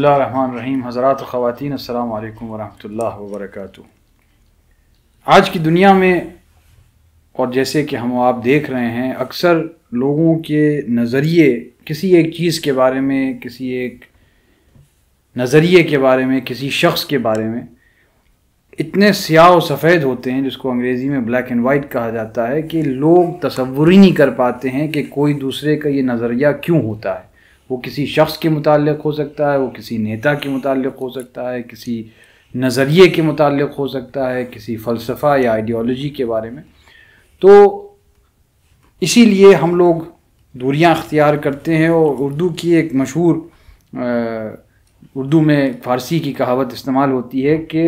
रहीम हज़रात ख़वान अल्लाम वरहमल वबरक आज की दुनिया में और जैसे कि हम आप देख रहे हैं अक्सर लोगों के नज़रिए किसी एक चीज़ के बारे में किसी एक नज़रिए के बारे में किसी शख्स के बारे में इतने स्याह सफ़ेद होते हैं जिसको अंग्रेज़ी में ब्लैक एंड वाइट कहा जाता है कि लोग तस्वुर ही नहीं कर पाते हैं कि कोई दूसरे का ये नज़रिया क्यों होता है वो किसी शख्स के मुतल हो सकता है वो किसी नेता के मुतल हो सकता है किसी नज़रिए के मुतल हो सकता है किसी फ़लसफ़ा या आइडियोलॉजी के बारे में तो इसीलिए हम लोग दूरियां अख्तियार करते हैं और उर्दू की एक मशहूर उर्दू में फ़ारसी की कहावत इस्तेमाल होती है कि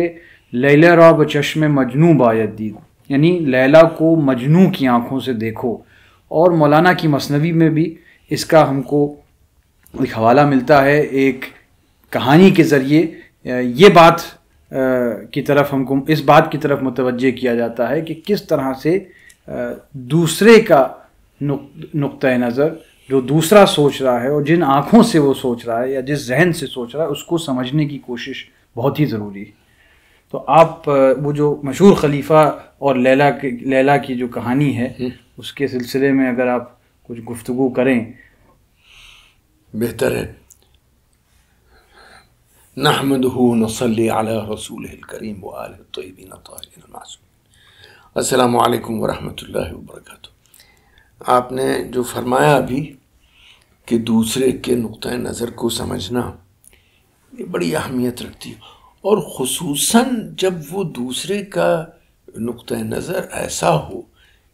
लैला रा बचशम मजनू दीद यानी लैला को मजनू की आँखों से देखो और मौलाना की मसनवी में भी इसका हमको एक हवाला मिलता है एक कहानी के ज़रिए ये बात की तरफ हमको इस बात की तरफ मुतवजह किया जाता है कि किस तरह से दूसरे का नुक़ नज़र जो दूसरा सोच रहा है और जिन आँखों से वो सोच रहा है या जिस जहन से सोच रहा है उसको समझने की कोशिश बहुत ही ज़रूरी है तो आप वो जो मशहूर खलीफा और लैला के लैला की जो कहानी है उसके सिलसिले में अगर आप कुछ गुफ्तु करें बेहतर है नहमद नसल रसूल करीम वालबिन अस्सलाम वालेकुम रहमतुल्लाहि आपने जो फरमाया अभी कि दूसरे के नुक़ नज़र को समझना ये बड़ी अहमियत रखती है और खसूस जब वो दूसरे का नुक़ नज़र ऐसा हो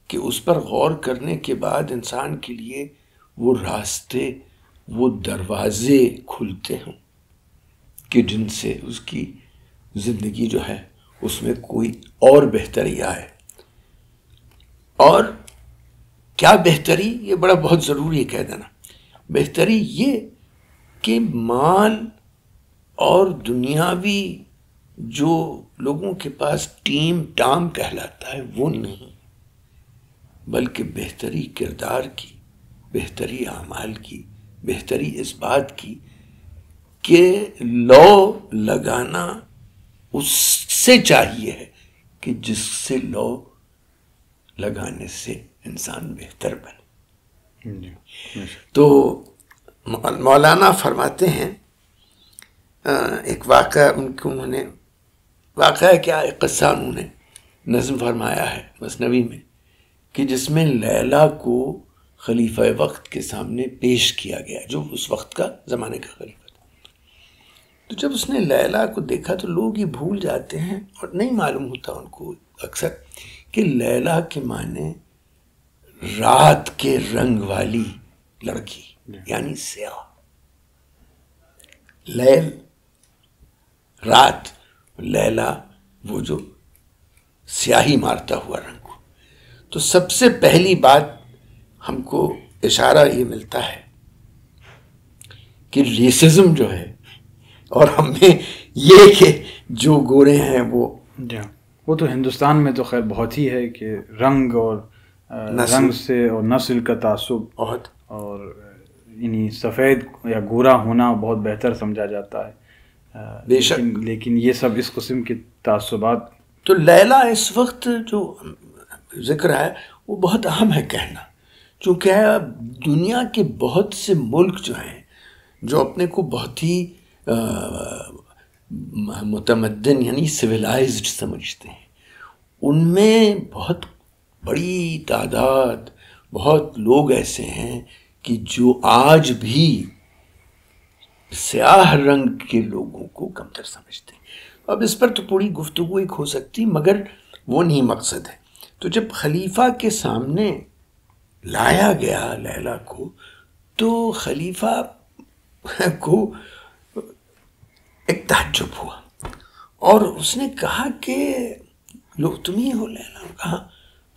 कि उस पर गौर करने के बाद इंसान के लिए वो रास्ते वो दरवाजे खुलते हों कि जिनसे उसकी ज़िंदगी जो है उसमें कोई और बेहतरी आए और क्या बेहतरी ये बड़ा बहुत ज़रूरी है कह देना बेहतरी ये कि माल और दुनियावी जो लोगों के पास टीम टाम कहलाता है वो नहीं बल्कि बेहतरी किरदार की बेहतरी अमाल की बेहतरी इस बात की कि लो लगाना उससे चाहिए है कि जिससे लो लगाने से इंसान बेहतर बने तो मौलाना फरमाते हैं एक वाक़ उनको उन्होंने वाक़ क्या एक कस्सा उन्होंने नज्म फरमाया है मसनवी में कि जिसमें लैला को खलीफा वक्त के सामने पेश किया गया जो उस वक्त का ज़माने का खलीफा था तो जब उसने लैला को देखा तो लोग ये भूल जाते हैं और नहीं मालूम होता उनको अक्सर कि लैला के माने रात के रंग वाली लड़की यानी स्या लैल रात लैला वो जो स्याही मारता हुआ रंग तो सबसे पहली बात हमको इशारा ये मिलता है कि रेसिज्म जो है और हमें ये कि जो गोरे हैं वो जी हाँ। वो तो हिंदुस्तान में तो खैर बहुत ही है कि रंग और रंग से और नस्ल का तासुब बहुत और इन्हीं सफ़ेद या गोरा होना बहुत बेहतर समझा जाता है बेशक लेकिन, लेकिन ये सब इस कस्म के तासुबात तो लैला इस वक्त जो जिक्र है वो बहुत अहम है कहना चूँकि दुनिया के बहुत से मुल्क जो हैं जो अपने को बहुत ही मतमदन यानी सिविलाइज्ड समझते हैं उनमें बहुत बड़ी तादाद बहुत लोग ऐसे हैं कि जो आज भी स्याह रंग के लोगों को कमतर समझते हैं अब इस पर तो थोड़ी गुफ्तु एक हो सकती मगर वो नहीं मकसद है तो जब खलीफा के सामने लाया गया लैला को तो खलीफा को एक ताजुब हुआ और उसने कहा कि लोग तुम ही हो लैला कहा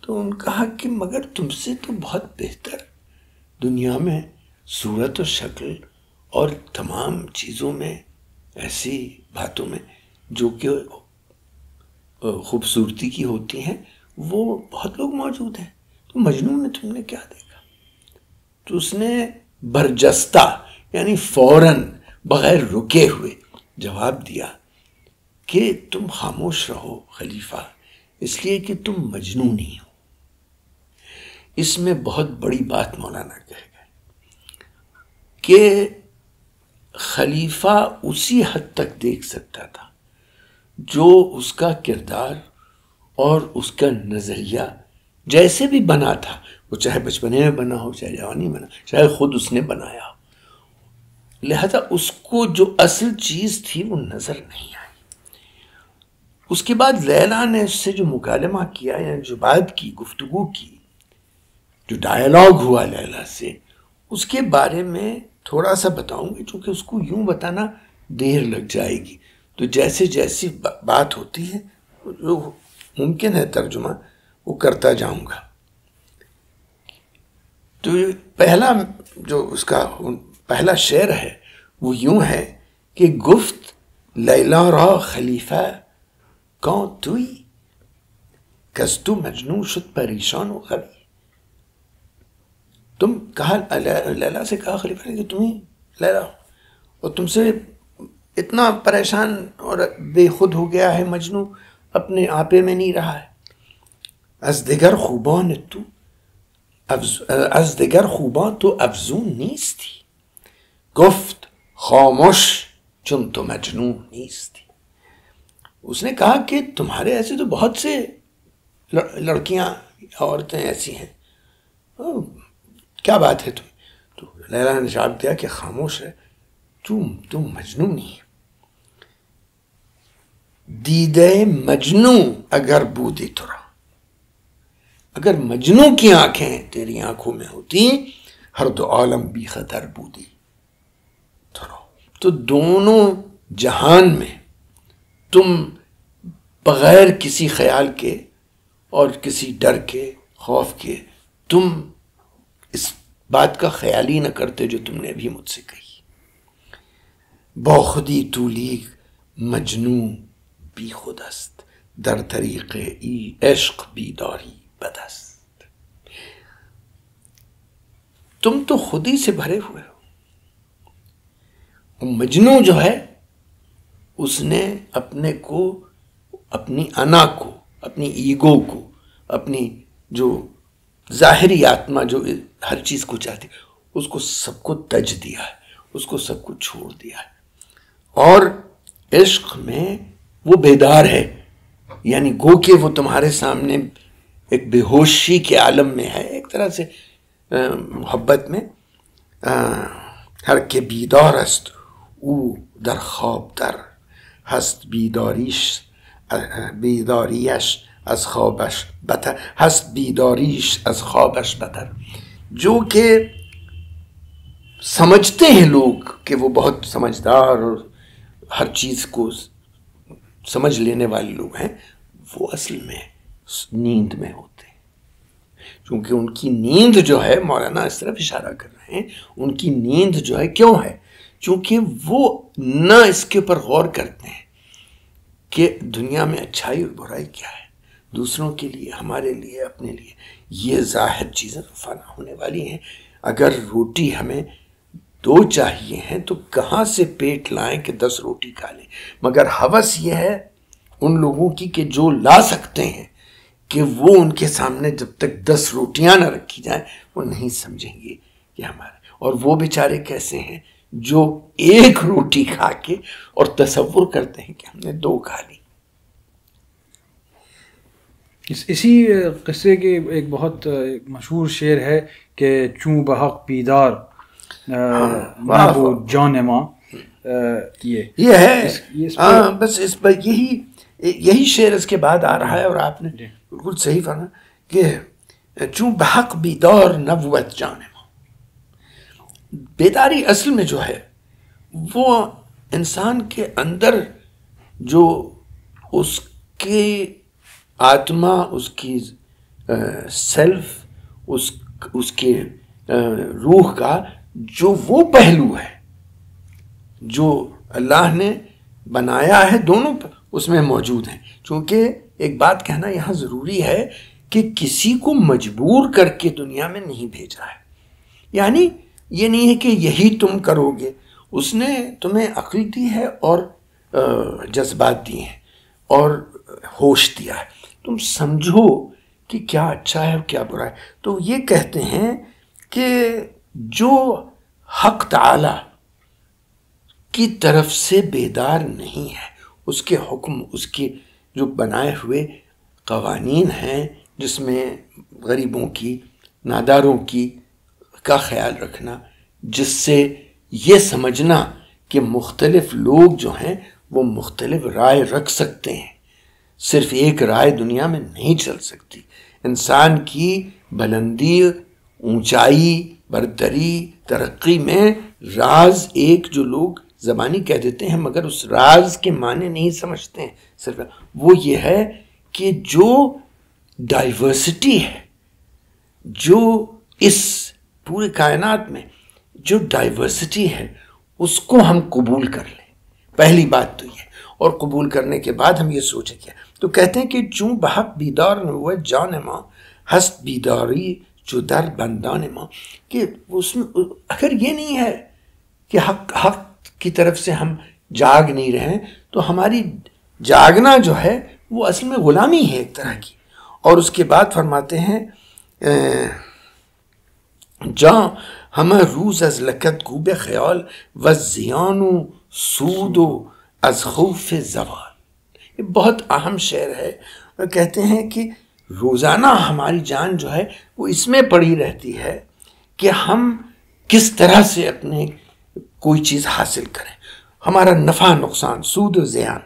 तो उन कहा कि मगर तुमसे तो बहुत बेहतर दुनिया में सूरत और शक्ल और तमाम चीज़ों में ऐसी बातों में जो कि खूबसूरती की होती हैं वो बहुत लोग मौजूद हैं तो मजनू ने तुमने क्या देखा तो उसने बरजस्ता यानी फौरन बगैर रुके हुए जवाब दिया कि तुम खामोश रहो खलीफा इसलिए कि तुम मजनू नहीं हो इसमें बहुत बड़ी बात मौलाना कह गए कि खलीफा उसी हद तक देख सकता था जो उसका किरदार और उसका नज़रिया जैसे भी बना था वो चाहे बचपने में बना हो चाहे जवानी में बना चाहे खुद उसने बनाया हो लिहाजा उसको जो असल चीज़ थी वो नज़र नहीं आई उसके बाद लैला ने उससे जो मुकालमा किया या जो बात की गुफ्तगु की जो डायलॉग हुआ लैला से उसके बारे में थोड़ा सा बताऊंगी क्योंकि उसको यूं बताना देर लग जाएगी तो जैसे जैसी बात होती है जो मुमकिन है तर्जुमा वो करता जाऊंगा तो पहला जो उसका पहला शेर है वो यूं है कि गुफ्त लैला रा खलीफा कौ तुई कस्तु मजनू शुद परेशान हो कभी तुम कहा लैला से कहा खलीफा ने कि तुम ही लैला और तुमसे इतना परेशान और बेखुद हो गया है मजनू अपने आपे में नहीं रहा है از دیگر خوبان تو از دیگر خوبان تو افزون نیستی گفت خاموش چون تو مجنون نیستی اس نے کہا کہ تمہارے ایسے تو بہت سے لڑکیاں عورتیں ایسی ہیں کیا بات ہے تم تو لیلا نے دیا کہ خاموش ہے تو مجنون ہے دیده مجنون اگر بودی تو अगर मजनू की आंखें तेरी आंखों में होती हर दो आलम भी खतर बूदी तो दोनों जहान में तुम बगैर किसी ख्याल के और किसी डर के खौफ के तुम इस बात का ख्याल ही न करते जो तुमने अभी मुझसे कही बौखुदी तूलीग मजनू बी खुदस्त दर तरीक़ इश्क दौरी जबरदस्त तुम तो खुद ही से भरे हुए हो मजनू जो है उसने अपने को अपनी अना को अपनी ईगो को अपनी जो जाहरी आत्मा जो हर चीज को चाहती उसको सबको तज दिया है उसको सबको छोड़ दिया है और इश्क में वो बेदार है यानी गो के वो तुम्हारे सामने एक बेहोशी के आलम में है एक तरह से मोहब्बत में हर के बीदार است او در خواب در هست بیداریش بیداریش از خوابش بتر हस्त بیداریش از خوابش بتر जो कि समझते हैं लोग कि वो बहुत समझदार और हर चीज़ को समझ लेने वाले लोग हैं वो असल में नींद में होते क्योंकि उनकी नींद जो है मौलाना इस तरफ इशारा कर रहे हैं उनकी नींद जो है क्यों है क्योंकि वो ना इसके ऊपर गौर करते हैं कि दुनिया में अच्छाई और बुराई क्या है दूसरों के लिए हमारे लिए अपने लिए ये जाहिर चीज़ें तो फना होने वाली हैं अगर रोटी हमें दो चाहिए हैं तो कहाँ से पेट लाएं कि दस रोटी खा लें मगर हवस ये है उन लोगों की कि जो ला सकते हैं कि वो उनके सामने जब तक दस रोटियां ना रखी जाए वो नहीं समझेंगे कि हमारे और वो बेचारे कैसे हैं जो एक रोटी खा के और तस्वुर करते हैं कि हमने दो खा ली इस इसी किस्से के एक बहुत मशहूर शेर है कि चू बहक पीदार हाँ, जान ये ये है इस, ये इस आ, हाँ, बस इस पर यही यही शेर इसके बाद आ रहा है और आपने बिल्कुल सही फरमा कि चूँ बहक दौर नबूत जाने बेदारी असल में जो है वो इंसान के अंदर जो उसके आत्मा उसकी आ, सेल्फ उस उसके आ, रूह का जो वो पहलू है जो अल्लाह ने बनाया है दोनों उसमें मौजूद हैं क्योंकि एक बात कहना यहाँ ज़रूरी है कि किसी को मजबूर करके दुनिया में नहीं भेजा है यानी ये नहीं है कि यही तुम करोगे उसने तुम्हें अक्ल दी है और जज्बात दिए हैं और होश दिया है तुम समझो कि क्या अच्छा है और क्या बुरा है तो ये कहते हैं कि जो हक ताला की तरफ से बेदार नहीं है उसके हुक्म उसके जो बनाए हुए कवानीन हैं जिसमें गरीबों की नादारों की का ख्याल रखना जिससे ये समझना कि मुख्तलिफ लोग जो हैं वो मुख्तलिफ राय रख सकते हैं सिर्फ एक राय दुनिया में नहीं चल सकती इंसान की बुलंदी ऊंचाई बरतरी तरक्की में राज एक जो लोग ज़बानी कह देते हैं मगर उस राज के माने नहीं समझते हैं सिर्फ वो ये है कि जो डाइवर्सिटी है जो इस पूरे कायनात में जो डाइवर्सिटी है उसको हम कबूल कर लें पहली बात तो ये और कबूल करने के बाद हम ये सोचें क्या तो कहते हैं कि चूँ बहक बीदार न हुआ जान माँ हस्त बीदारी जो दर ने माँ कि उसमें अगर ये नहीं है कि हक हक की तरफ से हम जाग नहीं रहे हैं तो हमारी जागना जो है वो असल में ग़ुलामी है एक तरह की और उसके बाद फरमाते हैं जा हम रूज अज लकत गूब ख्याल व जियानु सूद अज खूफ जवाल ये बहुत अहम शेर है और कहते हैं कि रोज़ाना हमारी जान जो है वो इसमें पड़ी रहती है कि हम किस तरह से अपने कोई चीज़ हासिल करें हमारा नफ़ा नुकसान सूद ज्यान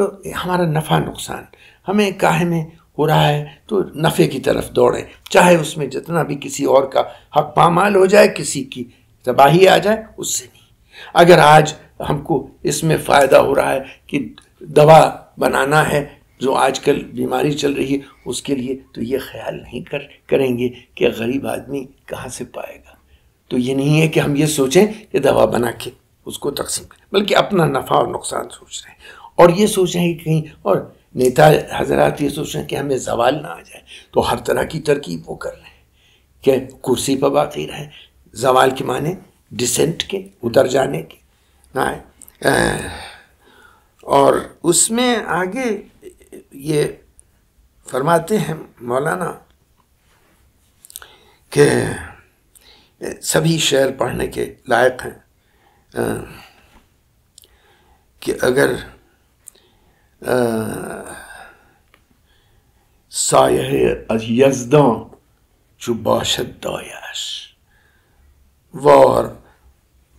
तो हमारा नफ़ा नुकसान हमें काहे में हो रहा है तो नफ़े की तरफ दौड़ें चाहे उसमें जितना भी किसी और का हक पामाल हो जाए किसी की तबाही आ जाए उससे नहीं अगर आज हमको इसमें फ़ायदा हो रहा है कि दवा बनाना है जो आजकल बीमारी चल रही है उसके लिए तो ये ख्याल नहीं कर करेंगे कि गरीब आदमी कहाँ से पाएगा तो ये नहीं है कि हम ये सोचें कि दवा बना के उसको तकसीम करें बल्कि अपना नफ़ा और नुकसान सोच रहे हैं और ये सोच रहे हैं कि कहीं और नेता हजरात ये सोच रहे हैं कि हमें जवाल ना आ जाए तो हर तरह की तरकीब वो कर रहे हैं कि कुर्सी पर बाकी रहे जवाल के माने डिसेंट के उतर जाने के ना और उसमें आगे ये फरमाते हैं मौलाना कि सभी शेर पढ़ने के लायक हैं कि अगर सायह यजदां चुबाशत दायश वार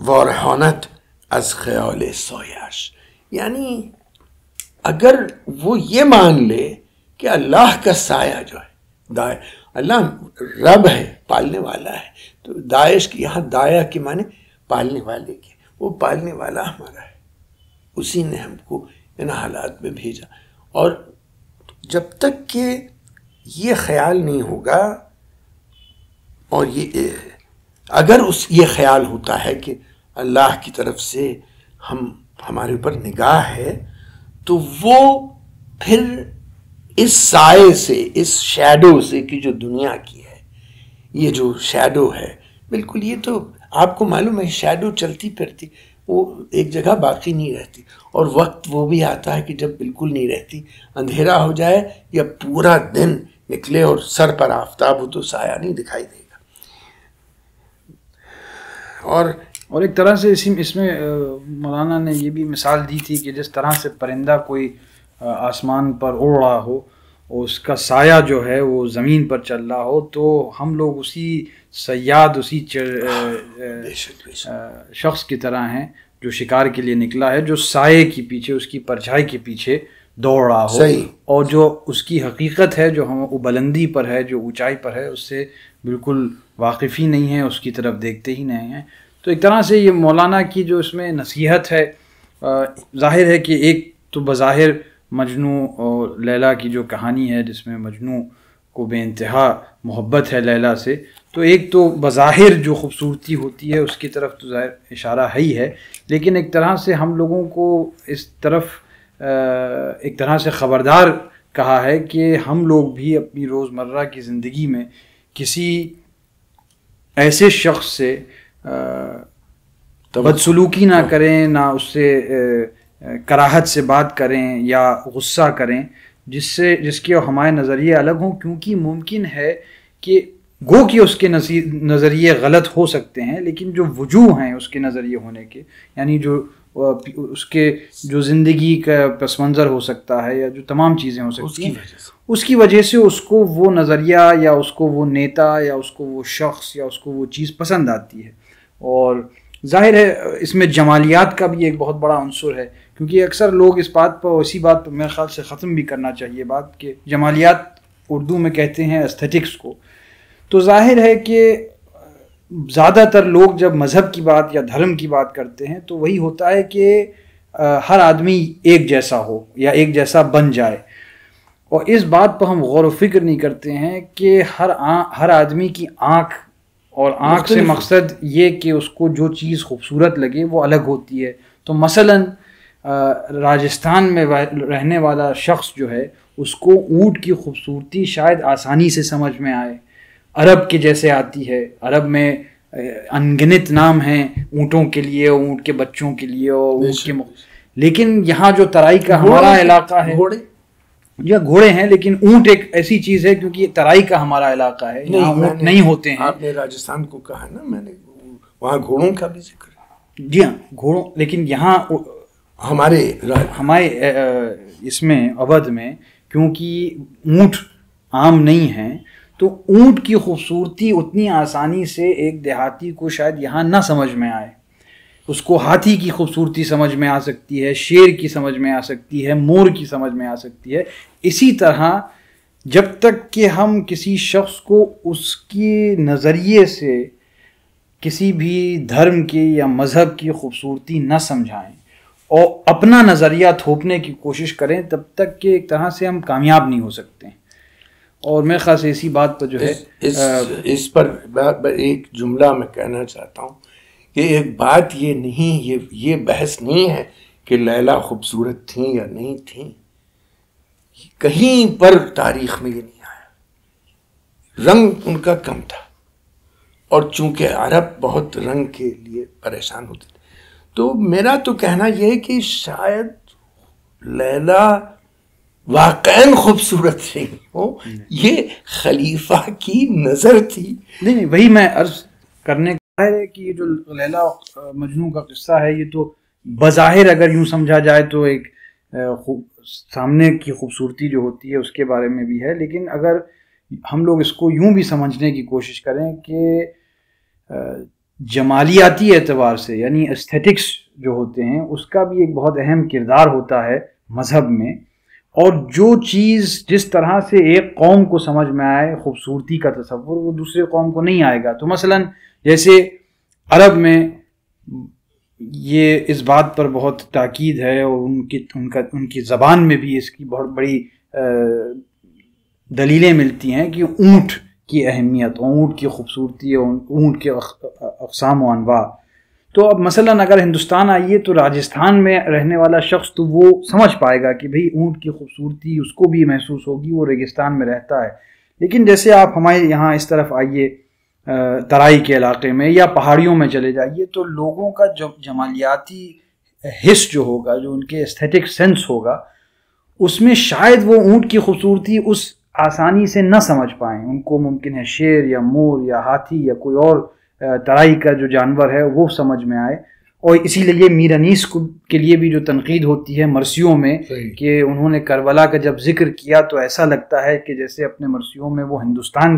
वारहानत अज ख्याल सायश यानी अगर वो ये मान ले कि अल्लाह का साया जो है दाया अल्लाह रब है पालने वाला है तो दाइश की यहाँ दाया के माने पालने वाले के वो पालने वाला हमारा है उसी ने हमको इन हालात में भेजा और जब तक कि ये ख्याल नहीं होगा और ये अगर उस ये ख्याल होता है कि अल्लाह की तरफ से हम हमारे ऊपर निगाह है तो वो फिर इस साय से इस शैडो से कि जो दुनिया की है ये जो शैडो है बिल्कुल ये तो आपको मालूम है शैडो चलती फिरती वो एक जगह बाकी नहीं रहती और वक्त वो भी आता है कि जब बिल्कुल नहीं रहती अंधेरा हो जाए या पूरा दिन निकले और सर पर आफ्ताब हो तो साया नहीं दिखाई देगा और और एक तरह से इसी इसमें मौलाना ने ये भी मिसाल दी थी कि जिस तरह से परिंदा कोई आसमान पर उड़ रहा हो उसका साया जो है वो ज़मीन पर चल रहा हो तो हम लोग उसी सयाद उसी हाँ, शख्स की तरह हैं जो शिकार के लिए निकला है जो साए के पीछे उसकी परछाई के पीछे दौड़ रहा हो सही। और जो उसकी हकीकत है जो हम वो बुलंदी पर है जो ऊंचाई पर है उससे बिल्कुल वाकिफ़ ही नहीं है उसकी तरफ देखते ही नहीं हैं तो एक तरह से ये मौलाना की जो इसमें नसीहत है ज़ाहिर है कि एक तो बज़ाहिर मजनू और लैला की जो कहानी है जिसमें मजनू को बेानतहा मोहब्बत है लैला से तो एक तो बज़ाहिर जो खूबसूरती होती है उसकी तरफ तो ज़ाहिर इशारा है ही है लेकिन एक तरह से हम लोगों को इस तरफ एक तरह से ख़बरदार कहा है कि हम लोग भी अपनी रोज़मर्रा की ज़िंदगी में किसी ऐसे शख्स से बदसलूकी ना हाँ। करें ना उससे कराहत से बात करें या गुस्सा करें जिससे जिसके और हमारे नज़रिए अलग हों क्योंकि मुमकिन है कि गो कि उसके नज़रिए गलत हो सकते हैं लेकिन जो वजूह हैं उसके नज़रिए होने के यानी जो उसके जो ज़िंदगी का पस मंज़र हो सकता है या जो तमाम चीज़ें हो सकती हैं उसकी वजह से उसको वो नज़रिया या उसको वो नेता या उसको वो शख्स या उसको वो चीज़ पसंद आती है और जाहिर है इसमें जमालियात का भी एक बहुत बड़ा अंसर है क्योंकि अक्सर लोग इस बात पर इसी बात पर मेरे ख्याल से ख़त्म भी करना चाहिए बात कि जमालियात उर्दू में कहते हैं एस्थेटिक्स को तो जाहिर है कि ज़्यादातर लोग जब मज़हब की बात या धर्म की बात करते हैं तो वही होता है कि हर आदमी एक जैसा हो या एक जैसा बन जाए और इस बात पर हम गौर फिक्र नहीं करते हैं कि हर आ, हर आदमी की आँख और आँख से मकसद ये कि उसको जो चीज़ खूबसूरत लगे वो अलग होती है तो मसलन राजस्थान में रहने वाला शख्स जो है उसको ऊँट की खूबसूरती शायद आसानी से समझ में आए अरब के जैसे आती है अरब में अनगिनत नाम हैं ऊँटों के लिए ऊँट के बच्चों के लिए और ऊँट के लेकिन यहाँ जो तराई का हमारा इलाका है घोड़े या घोड़े हैं लेकिन ऊँट एक ऐसी चीज़ है क्योंकि तराई का हमारा इलाका है यहाँ ऊँट नहीं होते हैं आपने राजस्थान को कहा ना मैंने वहाँ घोड़ों का भी जिक्र जी हाँ घोड़ों लेकिन यहाँ हमारे हमारे इसमें अवध में क्योंकि ऊँट आम नहीं है तो ऊँट की खूबसूरती उतनी आसानी से एक देहाती को शायद यहाँ ना समझ में आए उसको हाथी की खूबसूरती समझ में आ सकती है शेर की समझ में आ सकती है मोर की समझ में आ सकती है इसी तरह जब तक कि हम किसी शख्स को उसके नज़रिए से किसी भी धर्म की या मज़हब की खूबसूरती न समझाएं और अपना नज़रिया थोपने की कोशिश करें तब तक कि एक तरह से हम कामयाब नहीं हो सकते और मैं ख़ास इसी बात पर जो है इस, आ, इस पर एक जुमला मैं कहना चाहता हूँ कि एक बात ये नहीं ये ये बहस नहीं है कि लैला खूबसूरत थी या नहीं थी कहीं पर तारीख में ये नहीं आया रंग उनका कम था और चूंकि अरब बहुत रंग के लिए परेशान होते थे तो मेरा तो कहना यह है कि शायद लैला वाकई खूबसूरत थी हो ये खलीफा की नज़र थी नहीं नहीं वही मैं अर्ज करने का है कि ये जो लैला मजनू का किस्सा है ये तो बज़ाहिर अगर यूं समझा जाए तो एक खूब सामने की खूबसूरती जो होती है उसके बारे में भी है लेकिन अगर हम लोग इसको यूं भी समझने की कोशिश करें कि जमालियाती एतबार से यानी एस्थेटिक्स जो होते हैं उसका भी एक बहुत अहम किरदार होता है मज़हब में और जो चीज़ जिस तरह से एक कौम को समझ में आए खूबसूरती का तस्वुर वो दूसरे कौम को नहीं आएगा तो मसलन जैसे अरब में ये इस बात पर बहुत ताकीद है और उनकी उनका उनकी ज़बान में भी इसकी बहुत बड़ी दलीलें मिलती हैं कि ऊँट की अहमियत ऊँट की खूबसूरती ऊँट के अकसाम व अनवा तो अब मसला अगर हिंदुस्तान आइए तो राजस्थान में रहने वाला शख्स तो वो समझ पाएगा कि भाई ऊँट की खूबसूरती उसको भी महसूस होगी वो रेगिस्तान में रहता है लेकिन जैसे आप हमारे यहाँ इस तरफ आइए तराई के इलाके में या पहाड़ियों में चले जाइए तो लोगों का जो जमालियाती हिस्स जो होगा जो उनके एस्थेटिक सेंस होगा उसमें शायद वो ऊँट की खूबसूरती उस आसानी से न समझ पाएँ उनको मुमकिन है शेर या मोर या हाथी या कोई और तराई का जो जानवर है वो समझ में आए और इसीलिए मीर अनीस को के लिए भी जो तनकीद होती है मरसियों में कि उन्होंने करबला का जब जिक्र किया तो ऐसा लगता है कि जैसे अपने मरसियों में वो हिंदुस्तान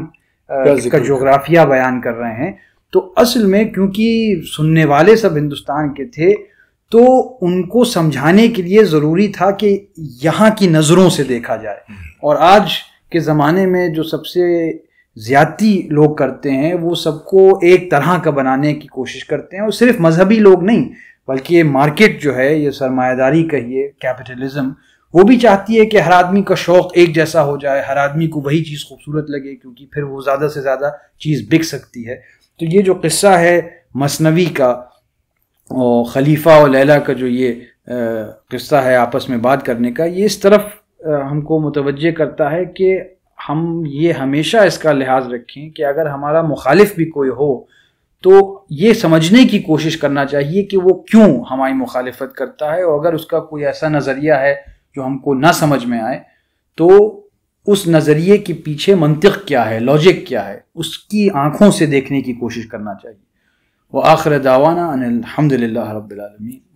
का जोग्राफिया बयान कर रहे हैं तो असल में क्योंकि सुनने वाले सब हिंदुस्तान के थे तो उनको समझाने के लिए ज़रूरी था कि यहाँ की नज़रों से देखा जाए हम्म। और आज के ज़माने में जो सबसे ज़्यादी लोग करते हैं वो सबको एक तरह का बनाने की कोशिश करते हैं और सिर्फ मजहबी लोग नहीं बल्कि ये मार्केट जो है ये सरमायादारी कहिए कैपिटलिज्म वो भी चाहती है कि हर आदमी का शौक़ एक जैसा हो जाए हर आदमी को वही चीज़ खूबसूरत लगे क्योंकि फिर वो ज़्यादा से ज़्यादा चीज़ बिक सकती है तो ये जो किस्सा है मसनवी का और खलीफा और लैला का जो ये किस्सा है आपस में बात करने का ये इस तरफ हमको मुतवजह करता है कि हम ये हमेशा इसका लिहाज रखें कि अगर हमारा मुखालिफ भी कोई हो तो ये समझने की कोशिश करना चाहिए कि वो क्यों हमारी मुखालफत करता है और अगर उसका कोई ऐसा नज़रिया है जो हमको ना समझ में आए तो उस नज़रिए के पीछे मंतिक क्या है लॉजिक क्या है उसकी आँखों से देखने की कोशिश करना चाहिए व आखिर दावाना अनिलहमदिल्ला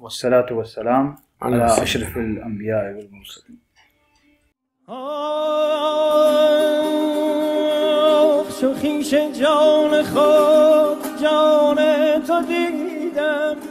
वसलाम अशरफ़िलम्बिया آخ چو خیش جان خود جان تو دیدم